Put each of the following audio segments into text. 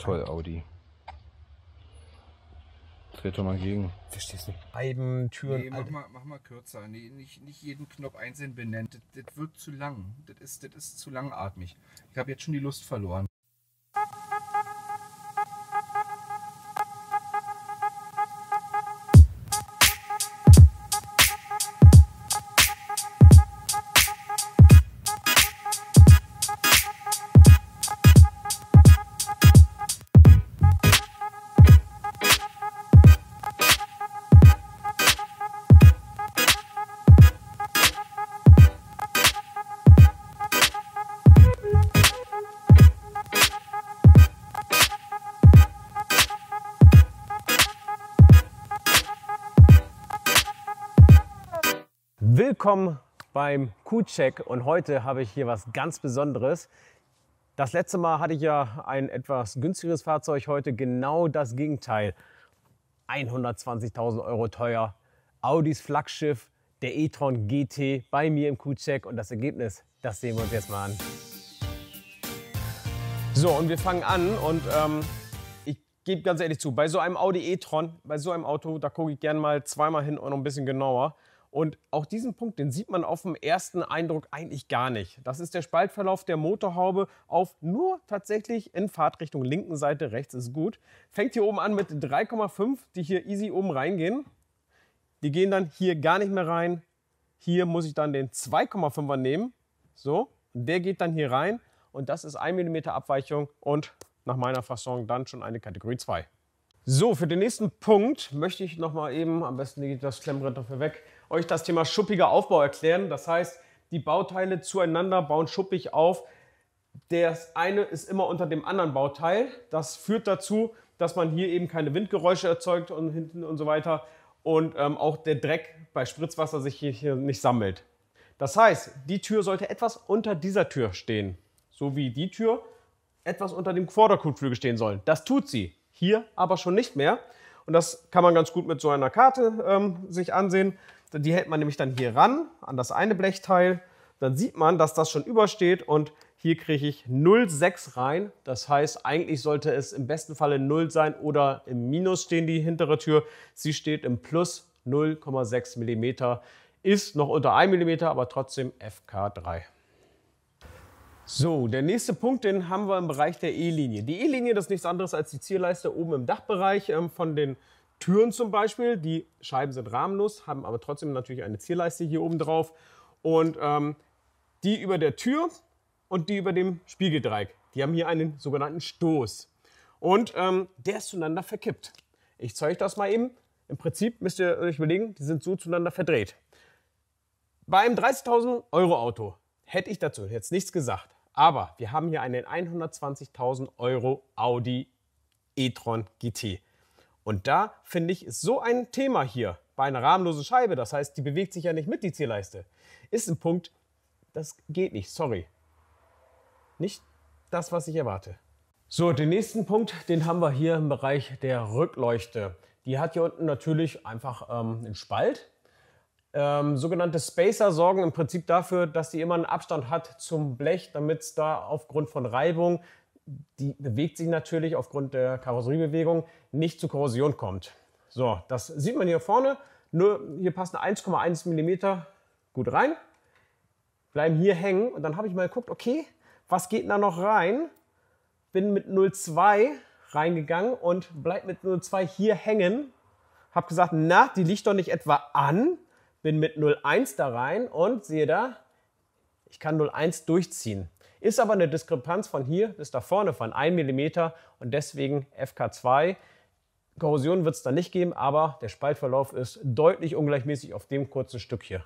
Toll, Audi. Dreht doch mal gegen. Verstehst du? Scheiben, Türen. Nee, mach mal, mach mal kürzer. Nee, nicht, nicht jeden Knopf einzeln benennen. Das, das wird zu lang. Das ist, das ist zu langatmig. Ich habe jetzt schon die Lust verloren. Willkommen beim Q-Check und heute habe ich hier was ganz Besonderes. Das letzte Mal hatte ich ja ein etwas günstigeres Fahrzeug, heute genau das Gegenteil. 120.000 Euro teuer, Audis Flaggschiff, der e-tron GT bei mir im Q-Check und das Ergebnis, das sehen wir uns jetzt mal an. So und wir fangen an und ähm, ich gebe ganz ehrlich zu, bei so einem Audi e-tron, bei so einem Auto, da gucke ich gerne mal zweimal hin und noch ein bisschen genauer. Und auch diesen Punkt, den sieht man auf dem ersten Eindruck eigentlich gar nicht. Das ist der Spaltverlauf der Motorhaube auf nur tatsächlich in Fahrtrichtung linken Seite, rechts ist gut. Fängt hier oben an mit 3,5, die hier easy oben reingehen. Die gehen dann hier gar nicht mehr rein. Hier muss ich dann den 2,5er nehmen. So, der geht dann hier rein. Und das ist 1 mm Abweichung und nach meiner Fassung dann schon eine Kategorie 2. So, für den nächsten Punkt möchte ich nochmal eben, am besten geht das Klemmbrett dafür weg, euch das Thema schuppiger Aufbau erklären. Das heißt, die Bauteile zueinander bauen schuppig auf. Das eine ist immer unter dem anderen Bauteil. Das führt dazu, dass man hier eben keine Windgeräusche erzeugt und hinten und so weiter und ähm, auch der Dreck bei Spritzwasser sich hier, hier nicht sammelt. Das heißt, die Tür sollte etwas unter dieser Tür stehen, so wie die Tür etwas unter dem Vorderkotflügel stehen soll. Das tut sie hier aber schon nicht mehr. Und das kann man ganz gut mit so einer Karte ähm, sich ansehen. Die hält man nämlich dann hier ran an das eine Blechteil. Dann sieht man, dass das schon übersteht und hier kriege ich 0,6 rein. Das heißt, eigentlich sollte es im besten Falle 0 sein oder im Minus stehen die hintere Tür. Sie steht im Plus 0,6 mm. Ist noch unter 1 mm, aber trotzdem FK3. So, der nächste Punkt, den haben wir im Bereich der E-Linie. Die E-Linie das ist nichts anderes als die Zierleiste oben im Dachbereich ähm, von den Türen zum Beispiel. Die Scheiben sind rahmenlos, haben aber trotzdem natürlich eine Zierleiste hier oben drauf. Und ähm, die über der Tür und die über dem Spiegeldreieck, die haben hier einen sogenannten Stoß. Und ähm, der ist zueinander verkippt. Ich zeige euch das mal eben. Im Prinzip müsst ihr euch überlegen, die sind so zueinander verdreht. Bei einem 30.000 Euro Auto hätte ich dazu jetzt nichts gesagt. Aber wir haben hier einen 120.000 Euro Audi e-tron GT. Und da finde ich, ist so ein Thema hier bei einer rahmenlosen Scheibe, das heißt, die bewegt sich ja nicht mit, die Zierleiste, ist ein Punkt, das geht nicht, sorry. Nicht das, was ich erwarte. So, den nächsten Punkt, den haben wir hier im Bereich der Rückleuchte. Die hat hier unten natürlich einfach ähm, einen Spalt ähm, sogenannte Spacer sorgen im Prinzip dafür, dass die immer einen Abstand hat zum Blech, damit es da aufgrund von Reibung, die bewegt sich natürlich aufgrund der Karosseriebewegung, nicht zu Korrosion kommt. So, das sieht man hier vorne. Nur hier passen 1,1 mm gut rein, bleiben hier hängen und dann habe ich mal geguckt, okay, was geht da noch rein? Bin mit 0,2 reingegangen und bleib mit 0,2 hier hängen. Habe gesagt, na, die liegt doch nicht etwa an, bin mit 0,1 da rein und sehe da, ich kann 0,1 durchziehen. Ist aber eine Diskrepanz von hier bis da vorne von 1 mm und deswegen FK2. Korrosion wird es da nicht geben, aber der Spaltverlauf ist deutlich ungleichmäßig auf dem kurzen Stück hier.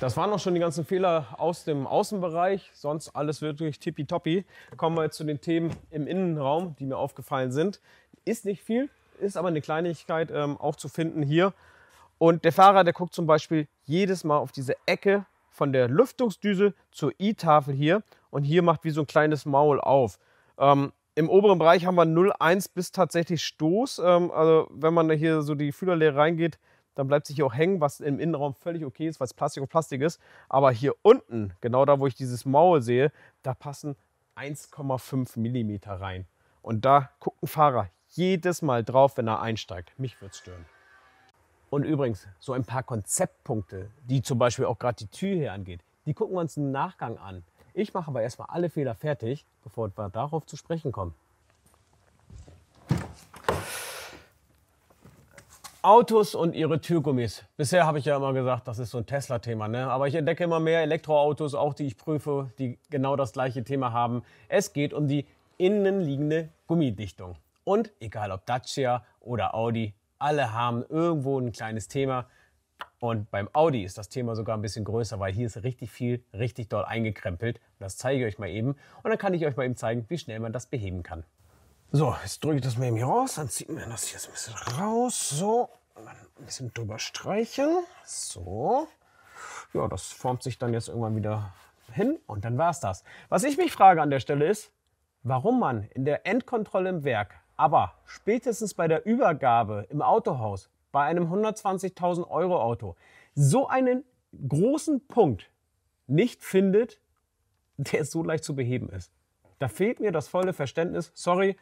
Das waren auch schon die ganzen Fehler aus dem Außenbereich, sonst alles wirklich tippitoppi. Kommen wir jetzt zu den Themen im Innenraum, die mir aufgefallen sind. Ist nicht viel, ist aber eine Kleinigkeit ähm, auch zu finden hier und der Fahrer, der guckt zum Beispiel jedes Mal auf diese Ecke von der Lüftungsdüse zur I-Tafel hier und hier macht wie so ein kleines Maul auf. Ähm, Im oberen Bereich haben wir 0,1 bis tatsächlich Stoß. Ähm, also wenn man hier so die Fühlerlehre reingeht, dann bleibt sich hier auch hängen, was im Innenraum völlig okay ist, weil es Plastik und Plastik ist. Aber hier unten, genau da, wo ich dieses Maul sehe, da passen 1,5 mm rein. Und da guckt ein Fahrer jedes Mal drauf, wenn er einsteigt. Mich wird es stören. Und übrigens, so ein paar Konzeptpunkte, die zum Beispiel auch gerade die Tür hier angeht, die gucken wir uns im Nachgang an. Ich mache aber erstmal alle Fehler fertig, bevor wir darauf zu sprechen kommen. Autos und ihre Türgummis. Bisher habe ich ja immer gesagt, das ist so ein Tesla-Thema. Ne? Aber ich entdecke immer mehr Elektroautos, auch die ich prüfe, die genau das gleiche Thema haben. Es geht um die innenliegende Gummidichtung. Und egal ob Dacia oder Audi, alle haben irgendwo ein kleines Thema. Und beim Audi ist das Thema sogar ein bisschen größer, weil hier ist richtig viel richtig doll eingekrempelt. das zeige ich euch mal eben. Und dann kann ich euch mal eben zeigen, wie schnell man das beheben kann. So, jetzt drücke ich das mal eben hier raus. Dann zieht man das hier ein bisschen raus. So, ein bisschen drüber streichen. So. Ja, das formt sich dann jetzt irgendwann wieder hin. Und dann war es das. Was ich mich frage an der Stelle ist, warum man in der Endkontrolle im Werk aber spätestens bei der Übergabe im Autohaus, bei einem 120.000 Euro Auto, so einen großen Punkt nicht findet, der so leicht zu beheben ist. Da fehlt mir das volle Verständnis. Sorry,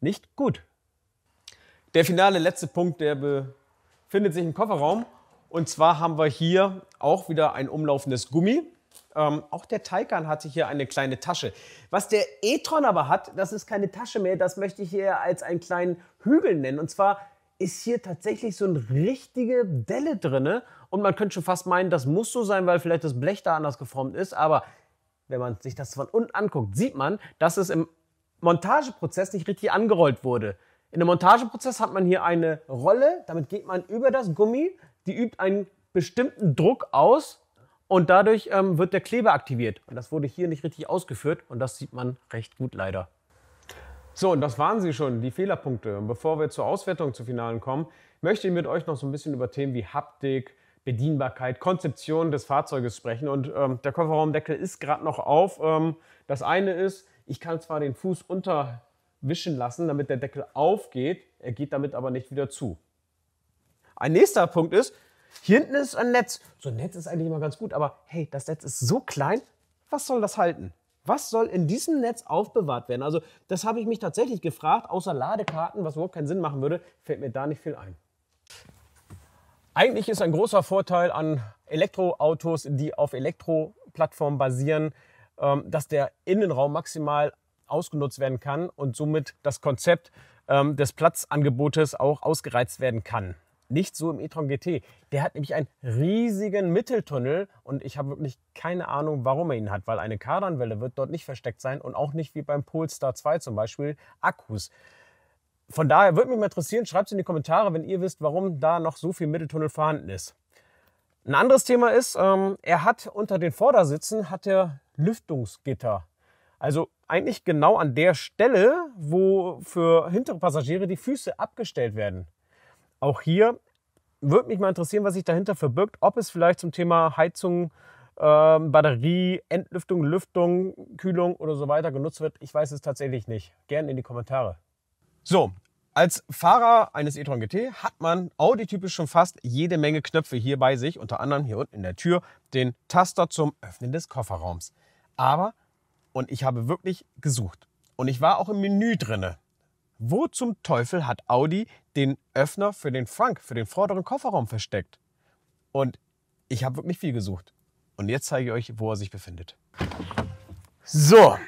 nicht gut. Der finale letzte Punkt, der befindet sich im Kofferraum. Und zwar haben wir hier auch wieder ein umlaufendes Gummi. Ähm, auch der Taycan hatte hier eine kleine Tasche. Was der e-tron aber hat, das ist keine Tasche mehr, das möchte ich hier als einen kleinen Hügel nennen. Und zwar ist hier tatsächlich so eine richtige Delle drinne und man könnte schon fast meinen, das muss so sein, weil vielleicht das Blech da anders geformt ist, aber wenn man sich das von unten anguckt, sieht man, dass es im Montageprozess nicht richtig angerollt wurde. In dem Montageprozess hat man hier eine Rolle, damit geht man über das Gummi, die übt einen bestimmten Druck aus und dadurch ähm, wird der Kleber aktiviert. Und das wurde hier nicht richtig ausgeführt und das sieht man recht gut leider. So, und das waren sie schon, die Fehlerpunkte. Und bevor wir zur Auswertung zu Finalen kommen, möchte ich mit euch noch so ein bisschen über Themen wie Haptik, Bedienbarkeit, Konzeption des Fahrzeuges sprechen. Und ähm, der Kofferraumdeckel ist gerade noch auf. Ähm, das eine ist, ich kann zwar den Fuß unterwischen lassen, damit der Deckel aufgeht, er geht damit aber nicht wieder zu. Ein nächster Punkt ist, hier hinten ist ein Netz. So ein Netz ist eigentlich immer ganz gut, aber hey, das Netz ist so klein. Was soll das halten? Was soll in diesem Netz aufbewahrt werden? Also, das habe ich mich tatsächlich gefragt, außer Ladekarten, was überhaupt keinen Sinn machen würde, fällt mir da nicht viel ein. Eigentlich ist ein großer Vorteil an Elektroautos, die auf Elektroplattformen basieren, ähm, dass der Innenraum maximal ausgenutzt werden kann und somit das Konzept ähm, des Platzangebotes auch ausgereizt werden kann. Nicht so im e-tron GT. Der hat nämlich einen riesigen Mitteltunnel und ich habe wirklich keine Ahnung, warum er ihn hat, weil eine Kardanwelle wird dort nicht versteckt sein und auch nicht wie beim Polestar 2 zum Beispiel Akkus. Von daher würde mich mal interessieren, schreibt es in die Kommentare, wenn ihr wisst, warum da noch so viel Mitteltunnel vorhanden ist. Ein anderes Thema ist, ähm, er hat unter den Vordersitzen hat er Lüftungsgitter. Also eigentlich genau an der Stelle, wo für hintere Passagiere die Füße abgestellt werden. Auch hier würde mich mal interessieren, was sich dahinter verbirgt, ob es vielleicht zum Thema Heizung, ähm, Batterie, Entlüftung, Lüftung, Kühlung oder so weiter genutzt wird. Ich weiß es tatsächlich nicht. Gerne in die Kommentare. So, als Fahrer eines e-tron GT hat man audi-typisch schon fast jede Menge Knöpfe hier bei sich, unter anderem hier unten in der Tür, den Taster zum Öffnen des Kofferraums. Aber, und ich habe wirklich gesucht, und ich war auch im Menü drinne, wo zum Teufel hat Audi den Öffner für den Frank, für den vorderen Kofferraum versteckt? Und ich habe wirklich viel gesucht. Und jetzt zeige ich euch, wo er sich befindet. So,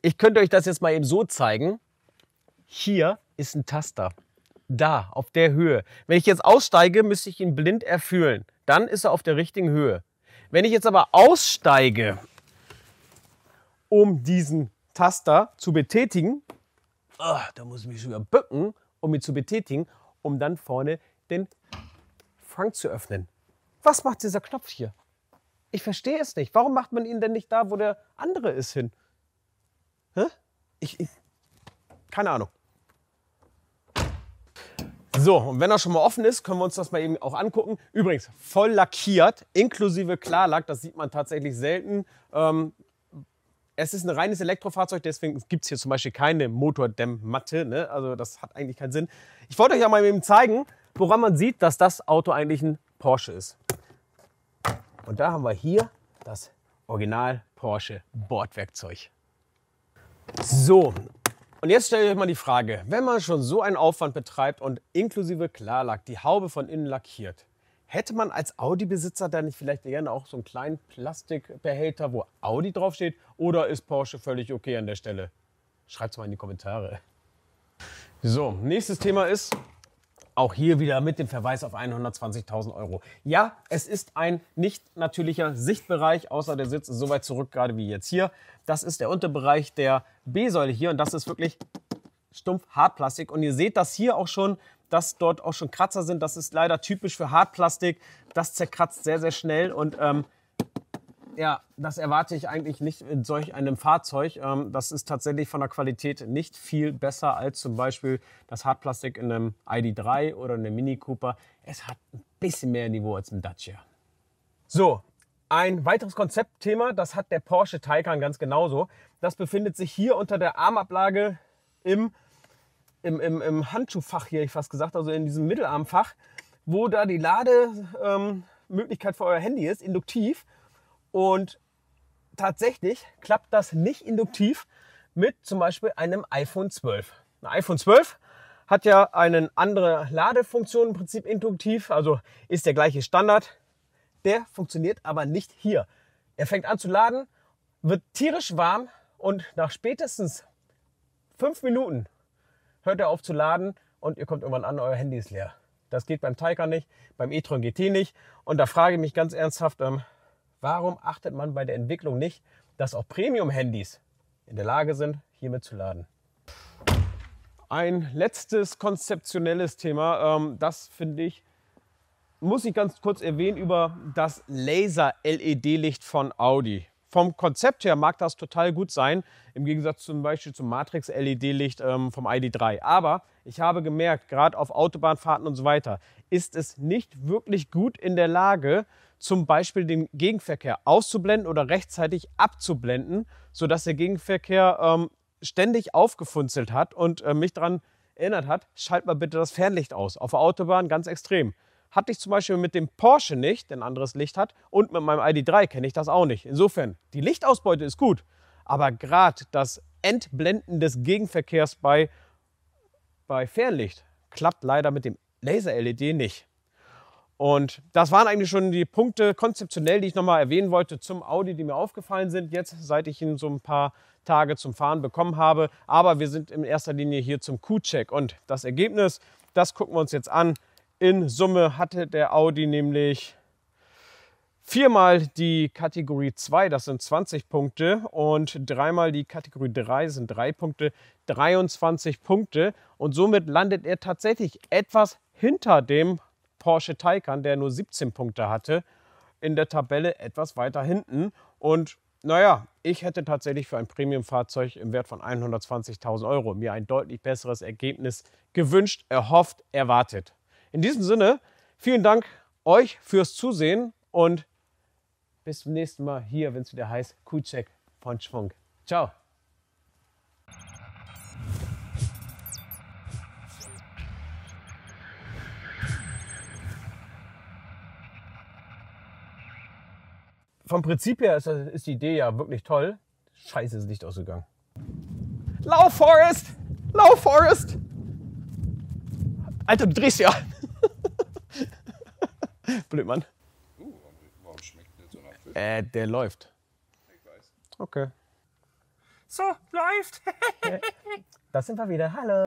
ich könnte euch das jetzt mal eben so zeigen. Hier ist ein Taster. Da, auf der Höhe. Wenn ich jetzt aussteige, müsste ich ihn blind erfüllen. Dann ist er auf der richtigen Höhe. Wenn ich jetzt aber aussteige, um diesen Taster zu betätigen, oh, da muss ich mich schon wieder bücken, um mich zu betätigen, um dann vorne den Frank zu öffnen. Was macht dieser Knopf hier? Ich verstehe es nicht. Warum macht man ihn denn nicht da, wo der andere ist, hin? Hä? Ich, ich keine Ahnung. So, und wenn er schon mal offen ist, können wir uns das mal eben auch angucken. Übrigens, voll lackiert, inklusive Klarlack, das sieht man tatsächlich selten. Ähm, es ist ein reines Elektrofahrzeug, deswegen gibt es hier zum Beispiel keine Motordämmmatte. Ne? Also das hat eigentlich keinen Sinn. Ich wollte euch ja mal eben zeigen, woran man sieht, dass das Auto eigentlich ein Porsche ist. Und da haben wir hier das Original Porsche Bordwerkzeug. So, und jetzt stelle ich euch mal die Frage, wenn man schon so einen Aufwand betreibt und inklusive Klarlack die Haube von innen lackiert, Hätte man als Audi-Besitzer dann nicht vielleicht gerne auch so einen kleinen Plastikbehälter, wo Audi draufsteht? Oder ist Porsche völlig okay an der Stelle? Schreibt es mal in die Kommentare. So, nächstes Thema ist auch hier wieder mit dem Verweis auf 120.000 Euro. Ja, es ist ein nicht natürlicher Sichtbereich, außer der Sitz ist so weit zurück, gerade wie jetzt hier. Das ist der Unterbereich der B-Säule hier und das ist wirklich stumpf Hartplastik. Und ihr seht das hier auch schon, dass dort auch schon Kratzer sind. Das ist leider typisch für Hartplastik. Das zerkratzt sehr, sehr schnell und ähm, ja, das erwarte ich eigentlich nicht in solch einem Fahrzeug. Ähm, das ist tatsächlich von der Qualität nicht viel besser als zum Beispiel das Hartplastik in einem ID3 oder einem Mini Cooper. Es hat ein bisschen mehr Niveau als im Dacia. So, ein weiteres Konzeptthema, das hat der Porsche Taycan ganz genauso. Das befindet sich hier unter der Armablage im im, im, im Handschuhfach hier, ich fast gesagt, also in diesem Mittelarmfach, wo da die Lademöglichkeit ähm, für euer Handy ist, induktiv. Und tatsächlich klappt das nicht induktiv mit zum Beispiel einem iPhone 12. Ein iPhone 12 hat ja eine andere Ladefunktion im Prinzip induktiv, also ist der gleiche Standard. Der funktioniert aber nicht hier. Er fängt an zu laden, wird tierisch warm und nach spätestens fünf Minuten hört er auf zu laden und ihr kommt irgendwann an, euer Handy ist leer. Das geht beim Taycan nicht, beim e-tron GT nicht. Und da frage ich mich ganz ernsthaft, ähm, warum achtet man bei der Entwicklung nicht, dass auch Premium-Handys in der Lage sind, hiermit zu laden? Ein letztes konzeptionelles Thema, ähm, das finde ich, muss ich ganz kurz erwähnen über das Laser-LED-Licht von Audi vom Konzept her mag das total gut sein, im Gegensatz zum Beispiel zum Matrix-LED-Licht ähm, vom ID3. Aber ich habe gemerkt, gerade auf Autobahnfahrten und so weiter, ist es nicht wirklich gut in der Lage, zum Beispiel den Gegenverkehr auszublenden oder rechtzeitig abzublenden, sodass der Gegenverkehr ähm, ständig aufgefunzelt hat und äh, mich daran erinnert hat, schalt mal bitte das Fernlicht aus. Auf der Autobahn ganz extrem. Hatte ich zum Beispiel mit dem Porsche nicht, der ein anderes Licht hat, und mit meinem ID3 kenne ich das auch nicht. Insofern, die Lichtausbeute ist gut, aber gerade das Entblenden des Gegenverkehrs bei, bei Fernlicht klappt leider mit dem Laser-LED nicht. Und das waren eigentlich schon die Punkte konzeptionell, die ich nochmal erwähnen wollte zum Audi, die mir aufgefallen sind jetzt, seit ich ihn so ein paar Tage zum Fahren bekommen habe. Aber wir sind in erster Linie hier zum Q-Check und das Ergebnis, das gucken wir uns jetzt an. In Summe hatte der Audi nämlich viermal die Kategorie 2, das sind 20 Punkte, und dreimal die Kategorie 3 sind 3 Punkte, 23 Punkte. Und somit landet er tatsächlich etwas hinter dem Porsche Taycan, der nur 17 Punkte hatte, in der Tabelle etwas weiter hinten. Und naja, ich hätte tatsächlich für ein Premium-Fahrzeug im Wert von 120.000 Euro mir ein deutlich besseres Ergebnis gewünscht, erhofft, erwartet. In diesem Sinne, vielen Dank euch fürs Zusehen und bis zum nächsten Mal hier, wenn es wieder heißt, Kuhcheck von Schwung. Ciao. vom Prinzip her ist, ist, die Idee ja wirklich toll. Scheiße, ist Licht ausgegangen. Lauf, Forest! Lauf, Forest! Alter, du drehst ja! Blödmann. Uh, warum schmeckt denn so nach Fisch? Äh, der läuft. Ich weiß. Okay. So, läuft. das sind wir wieder. Hallo.